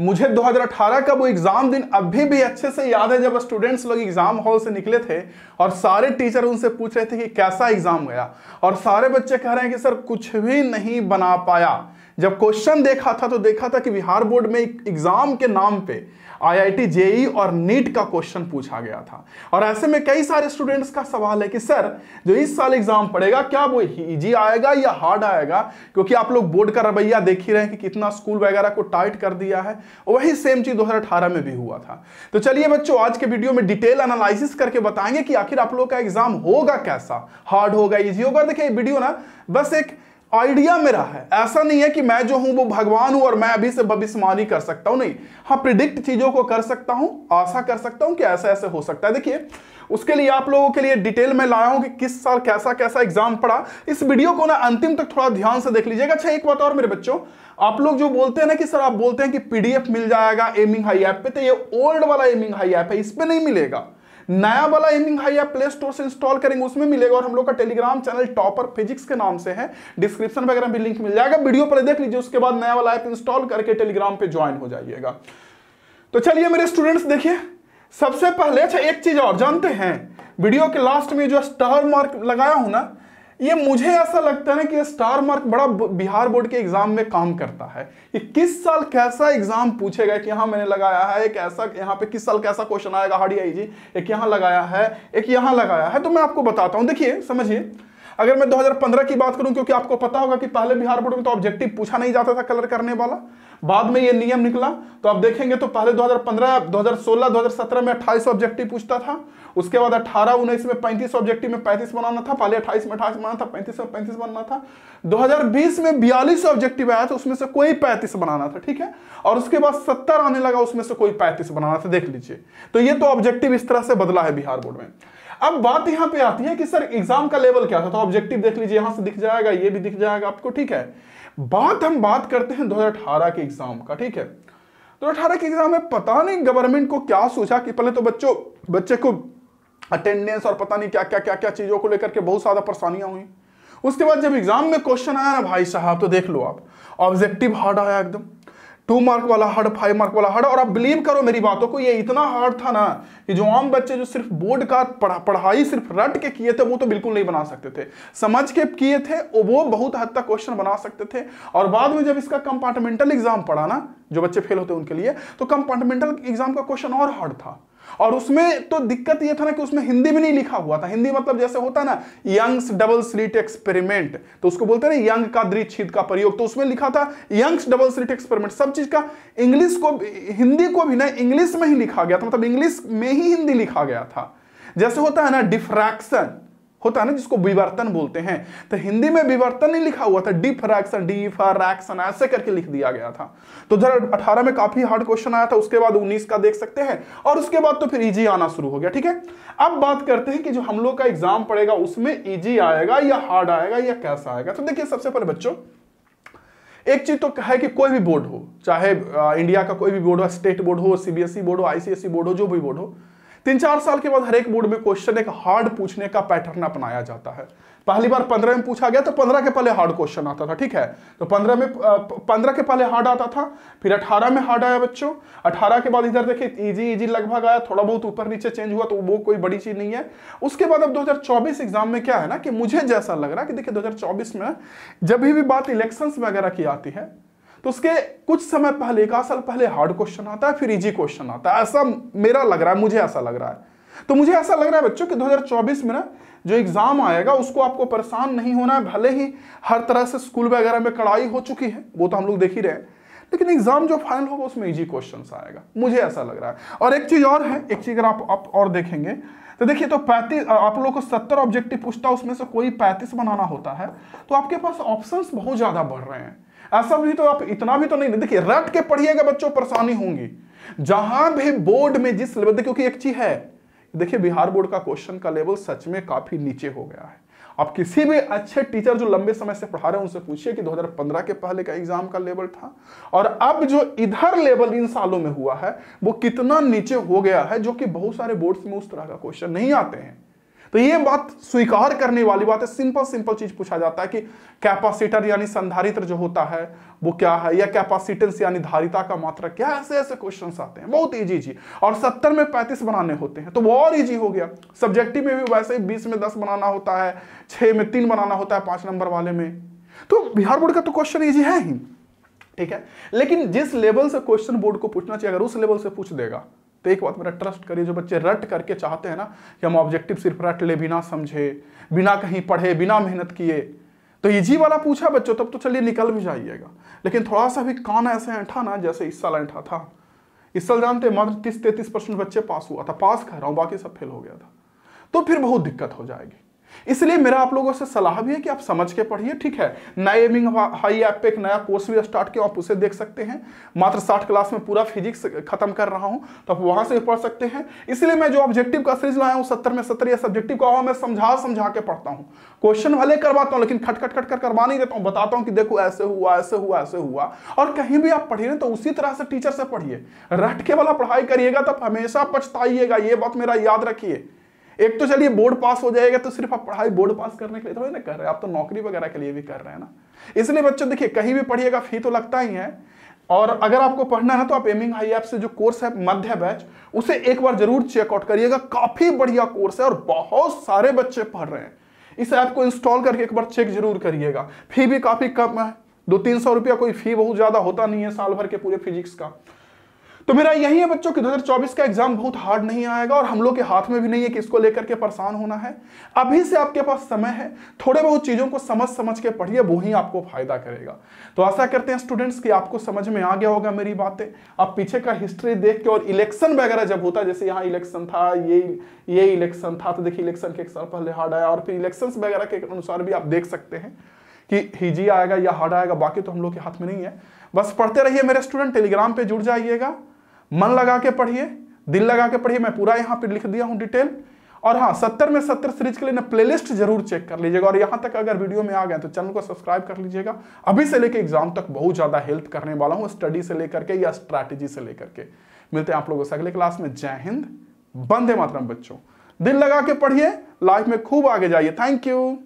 मुझे 2018 का वो एग्जाम दिन अभी भी अच्छे से याद है जब स्टूडेंट्स लोग एग्जाम हॉल से निकले थे और सारे टीचर उनसे पूछ रहे थे कि कैसा एग्जाम गया और सारे बच्चे कह रहे हैं कि सर कुछ भी नहीं बना पाया जब क्वेश्चन देखा था तो देखा था कि बिहार बोर्ड में एग्जाम के नाम पे आईआईटी जेई e और नीट का क्वेश्चन पूछा गया था और ऐसे में कई सारे स्टूडेंट्स का सवाल है कि सर जो इस साल एग्जाम पड़ेगा क्या वो इजी आएगा या हार्ड आएगा क्योंकि आप लोग बोर्ड का रवैया देख ही रहे हैं कि कितना स्कूल वगैरह को टाइट कर दिया है वही सेम चीज दो में भी हुआ था तो चलिए बच्चों आज के वीडियो में डिटेल एनालिसिस करके बताएंगे कि आखिर आप लोग का एग्जाम होगा कैसा हार्ड होगा इजी होगा देखिए वीडियो ना बस एक आइडिया मेरा है ऐसा नहीं है कि मैं जो हूं वो भगवान हूं और मैं अभी से भविष्यवाणी कर सकता हूं नहीं हाँ प्रिडिक्ट चीजों को कर सकता हूं आशा कर सकता हूं कि ऐसा ऐसे हो सकता है देखिए उसके लिए आप लोगों के लिए डिटेल में लाया हूं कि किस साल कैसा कैसा एग्जाम पड़ा इस वीडियो को ना अंतिम तक थोड़ा ध्यान से देख लीजिएगा अच्छा एक बात और मेरे बच्चों आप लोग जो बोलते हैं ना कि सर आप बोलते हैं कि पीडीएफ मिल जाएगा एमिंग हाई ऐप पे तो ये ओल्ड वाला एमिंग हाई ऐप है इस पर नहीं मिलेगा नया वाला aiming high app Play Store से इंस्टॉल करेंगे उसमें मिलेगा और हम लोग का टेलीग्राम चैनल टॉपर फिजिक्स के नाम से है डिस्क्रिप्शन वगैरह में लिंक मिल जाएगा वीडियो पर देख लीजिए उसके बाद नया वाला ऐप इंस्टॉल करके टेलीग्राम पे ज्वाइन हो जाइएगा तो चलिए मेरे स्टूडेंट्स देखिए सबसे पहले अच्छा एक चीज और जानते हैं वीडियो के लास्ट में जो स्टार मार्क लगाया हूं ना ये मुझे ऐसा लगता है ना कि स्टार मार्क बड़ा बिहार बोर्ड के एग्जाम में काम करता है कि किस साल कैसा एग्जाम पूछेगा कि यहां मैंने लगाया है एक ऐसा यहां पे किस साल कैसा क्वेश्चन आएगा हाड़ी आई जी एक यहां लगाया है एक यहां लगाया है तो मैं आपको बताता हूं देखिए समझिए अगर मैं 2015 की बात करूं क्योंकि आपको पता होगा कि पहले बिहार बोर्ड में तो ऑब्जेक्टिव पूछा नहीं जाता था कलर करने वाला बाद में ये नियम निकला तो आप देखेंगे तो पहले 2015 2016 2017 में 2800 ऑब्जेक्टिव पूछता था उसके बाद 18 उन्नीस में 35 ऑब्जेक्टिव में 35 बनाना था पहले 28 में 28 बनाना था 35 में 35 बनना था 2020 में 42 ऑब्जेक्टिव आया था उसमें से कोई 35 बनाना था ठीक है और उसके बाद 70 आने लगा उसमें से कोई 35 बनाना था देख लीजिए तो ये तो ऑब्जेक्टिव इस तरह से बदला है बिहार बोर्ड में अब बात यहां पे आती है कि सर एग्जाम का लेवल क्या था तो ऑब्जेक्टिव देख लीजिए यहां से दिख जाएगा ये भी दिख जाएगा आपको ठीक है बात हम बात करते हैं 2018 के एग्जाम का ठीक है 2018 के एग्जाम में पता नहीं गवर्नमेंट को क्या सोचा कि पहले तो बच्चों बच्चे को अटेंडेंस और पता नहीं क्या क्या क्या क्या चीजों को लेकर के बहुत ज्यादा परेशानियां हुई उसके बाद जब एग्जाम में क्वेश्चन आया ना भाई साहब तो देख लो आप ऑब्जेक्टिव हार्ड आया एकदम टू मार्क वाला हार्ड फाइव मार्क वाला हार्ड और आप बिलीव करो मेरी बातों को ये इतना हार्ड था ना कि जो आम बच्चे जो सिर्फ बोर्ड का पढ़ा, पढ़ाई सिर्फ रट के किए थे वो तो बिल्कुल नहीं बना सकते थे समझ के किए थे वो बहुत हद तक क्वेश्चन बना सकते थे और बाद में जब इसका कंपार्टमेंटल एग्जाम पढ़ा ना जो बच्चे फेल होते उनके लिए तो कंपार्टमेंटल एग्जाम का क्वेश्चन और हार्ड था और उसमें तो दिक्कत यह था ना कि उसमें हिंदी भी नहीं लिखा हुआ था हिंदी मतलब जैसे होता ना यंग्स डबल स्लिट एक्सपेरिमेंट तो उसको बोलते ना यंग का दृच्छिद का प्रयोग तो उसमें लिखा था यंग्स डबल स्लिट एक्सपेरिमेंट सब चीज का इंग्लिश को हिंदी को भी ना इंग्लिश में ही लिखा गया था मतलब इंग्लिश में ही हिंदी लिखा गया था जैसे होता है ना डिफ्रैक्शन होता है ना जिसको विवर्तन बोलते हैं तो हिंदी में विवर्तन नहीं लिखा हुआ था डिफरैक्शन डिफरैक्शन ऐसे करके लिख दिया गया था तो जरा अठारह में काफी हार्ड क्वेश्चन आया था उसके बाद उन्नीस का देख सकते हैं और उसके बाद तो फिर इजी e आना शुरू हो गया ठीक है अब बात करते हैं कि जो हम लोग का एग्जाम पड़ेगा उसमें इजी e आएगा या हार्ड आएगा या कैसा आएगा तो देखिए सबसे पहले बच्चों एक चीज तो है कि कोई भी बोर्ड हो चाहे इंडिया का कोई भी बोर्ड हो स्टेट बोर्ड हो सीबीएसई बोर्ड e हो आईसीएसई बोर्ड हो जो भी बोर्ड हो तीन चार साल के बाद हर एक बोर्ड में क्वेश्चन एक हार्ड पूछने का पैटर्न अपनाया जाता है पहली बार पंद्रह में पूछा गया तो पंद्रह के पहले हार्ड क्वेश्चन आता था ठीक है तो पंद्रह में पंद्रह के पहले हार्ड आता था फिर अठारह में हार्ड आया बच्चों अठारह के बाद इधर देखिए इजी इजी लगभग आया थोड़ा बहुत ऊपर नीचे चेंज हुआ तो वो कोई बड़ी चीज नहीं है उसके बाद अब 2024 एग्जाम में क्या है ना कि मुझे जैसा लग रहा है कि देखिए दो में जब भी बात इलेक्शन वगैरह की आती है तो उसके कुछ समय पहले एक साल पहले हार्ड क्वेश्चन आता है फिर इजी क्वेश्चन आता है ऐसा मेरा लग रहा है मुझे ऐसा लग रहा है तो मुझे ऐसा लग रहा है बच्चों कि 2024 में ना जो एग्जाम आएगा उसको आपको परेशान नहीं होना है भले ही हर तरह से स्कूल वगैरह में कड़ाई हो चुकी है वो तो हम लोग देख ही रहे हैं लेकिन एग्जाम जो फाइनल होगा उसमें इजी क्वेश्चन आएगा मुझे ऐसा लग रहा है और एक चीज और है एक चीज अगर आप, आप और देखेंगे तो देखिए तो पैंतीस आप लोगों को सत्तर ऑब्जेक्टिव पूछता है उसमें से कोई पैंतीस बनाना होता है तो आपके पास ऑप्शंस बहुत ज्यादा बढ़ रहे हैं ऐसा भी तो आप इतना भी तो नहीं देखिए रट के पढ़िएगा बच्चों परेशानी होंगी जहां भी बोर्ड में जिस लेवल क्योंकि एक चीज है देखिए बिहार बोर्ड का क्वेश्चन का लेवल सच में काफी नीचे हो गया है आप किसी भी अच्छे टीचर जो लंबे समय से पढ़ा रहे हैं उनसे पूछिए कि 2015 के पहले का एग्जाम का लेवल था और अब जो इधर लेवल इन सालों में हुआ है वो कितना नीचे हो गया है जो कि बहुत सारे बोर्ड्स में उस तरह का क्वेश्चन नहीं आते हैं तो ये बात स्वीकार करने वाली बात है सिंपल सिंपल चीज पूछा जाता है कि कैपेसिटर यानी संधारित्र जो होता है वो क्या है या कैपेसिटेंस यानी धारिता का मात्रा क्या ऐसे ऐसे क्वेश्चंस आते हैं बहुत इजी जी और सत्तर में पैंतीस बनाने होते हैं तो वो और इजी हो गया सब्जेक्टिव में भी वैसे ही बीस में दस बनाना होता है छह में तीन बनाना होता है पांच नंबर वाले में तो बिहार बोर्ड का तो क्वेश्चन ईजी है ही ठीक है लेकिन जिस लेवल से क्वेश्चन बोर्ड को पूछना चाहिए अगर उस लेवल से पूछ देगा तो एक बात मेरा ट्रस्ट करिए जो बच्चे रट करके चाहते हैं ना कि हम ऑब्जेक्टिव सिर्फ रट ले बिना समझे बिना कहीं पढ़े बिना मेहनत किए तो इजी वाला पूछा बच्चों तब तो चलिए निकल भी जाइएगा लेकिन थोड़ा सा भी कान ऐसे ऐठा ना जैसे इस साल ऐठा था इस साल जानते मात्र तीस तैतीस परसेंट बच्चे पास हुआ था पास कर रहा हूँ बाकी सब फेल हो गया था तो फिर बहुत दिक्कत हो जाएगी इसलिए मेरा आप लोगों से सलाह भी है कि आप समझ के पढ़िए ठीक है नए एमिंग हाई ऐप पे एक नया कोर्स भी स्टार्ट किया आप उसे देख सकते हैं मात्र साठ क्लास में पूरा फिजिक्स खत्म कर रहा हूं तो आप वहां से भी पढ़ सकते हैं इसलिए मैं जो ऑब्जेक्टिव का सीरीज लाया हूं सत्तर में सत्तर या सब्जेक्टिव का हुआ मैं समझा समझा के पढ़ता हूँ क्वेश्चन भले करवाता हूँ लेकिन खटखट खट कर करवा नहीं देता हूँ बताता हूँ कि देखो ऐसे हुआ ऐसे हुआ ऐसे हुआ और कहीं भी आप पढ़िए तो उसी तरह से टीचर से पढ़िए रटके वाला पढ़ाई करिएगा तो हमेशा पछताइएगा ये बात मेरा याद रखिए एक तो चलिए बोर्ड पास हो जाएगा तो सिर्फ आप पढ़ाई बोर्ड पास करने के लिए थोड़ी ना कर रहे हैं आप तो नौकरी वगैरह के लिए भी कर रहे हैं ना इसलिए बच्चों देखिए कहीं भी पढ़िएगा फी तो लगता ही है और अगर आपको पढ़ना है तो आप एमिंग हाई ऐप से जो कोर्स है मध्य बैच उसे एक बार जरूर चेकआउट करिएगा काफी बढ़िया कोर्स है और बहुत सारे बच्चे पढ़ रहे हैं इस ऐप को इंस्टॉल करके एक बार चेक जरूर करिएगा फी भी काफी कम है दो तीन सौ रुपया कोई फी बहुत ज्यादा होता नहीं है साल भर के पूरे फिजिक्स का तो मेरा यही है बच्चों कि 2024 का एग्जाम बहुत हार्ड नहीं आएगा और हम लोग के हाथ में भी नहीं है कि इसको लेकर के परेशान होना है अभी से आपके पास समय है थोड़े बहुत चीज़ों को समझ समझ के पढ़िए वो ही आपको फायदा करेगा तो आशा करते हैं स्टूडेंट्स कि आपको समझ में आ गया होगा मेरी बातें आप पीछे का हिस्ट्री देख के और इलेक्शन वगैरह जब होता जैसे यहाँ इलेक्शन था ये ये इलेक्शन था तो देखिए इलेक्शन के एक साल पहले हार्ड आया और फिर इलेक्शन वगैरह के अनुसार भी आप देख सकते हैं कि हिजी आएगा या हार्ड आएगा बाकी तो हम लोग के हाथ में नहीं है बस पढ़ते रहिए मेरे स्टूडेंट टेलीग्राम पे जुड़ जाइएगा मन लगा के पढ़िए दिल लगा के पढ़िए मैं पूरा यहाँ पर लिख दिया हूँ डिटेल और हाँ सत्तर में सत्तर सीरीज के लिए ना प्लेलिस्ट जरूर चेक कर लीजिएगा और यहाँ तक अगर वीडियो में आ गए तो चैनल को सब्सक्राइब कर लीजिएगा अभी से लेकर एग्जाम तक बहुत ज़्यादा हेल्प करने वाला हूँ स्टडी से लेकर के या स्ट्रैटेजी से लेकर के मिलते हैं आप लोगों से अगले क्लास में जय हिंद बंदे मातरम बच्चों दिल लगा के पढ़िए लाइफ में खूब आगे जाइए थैंक यू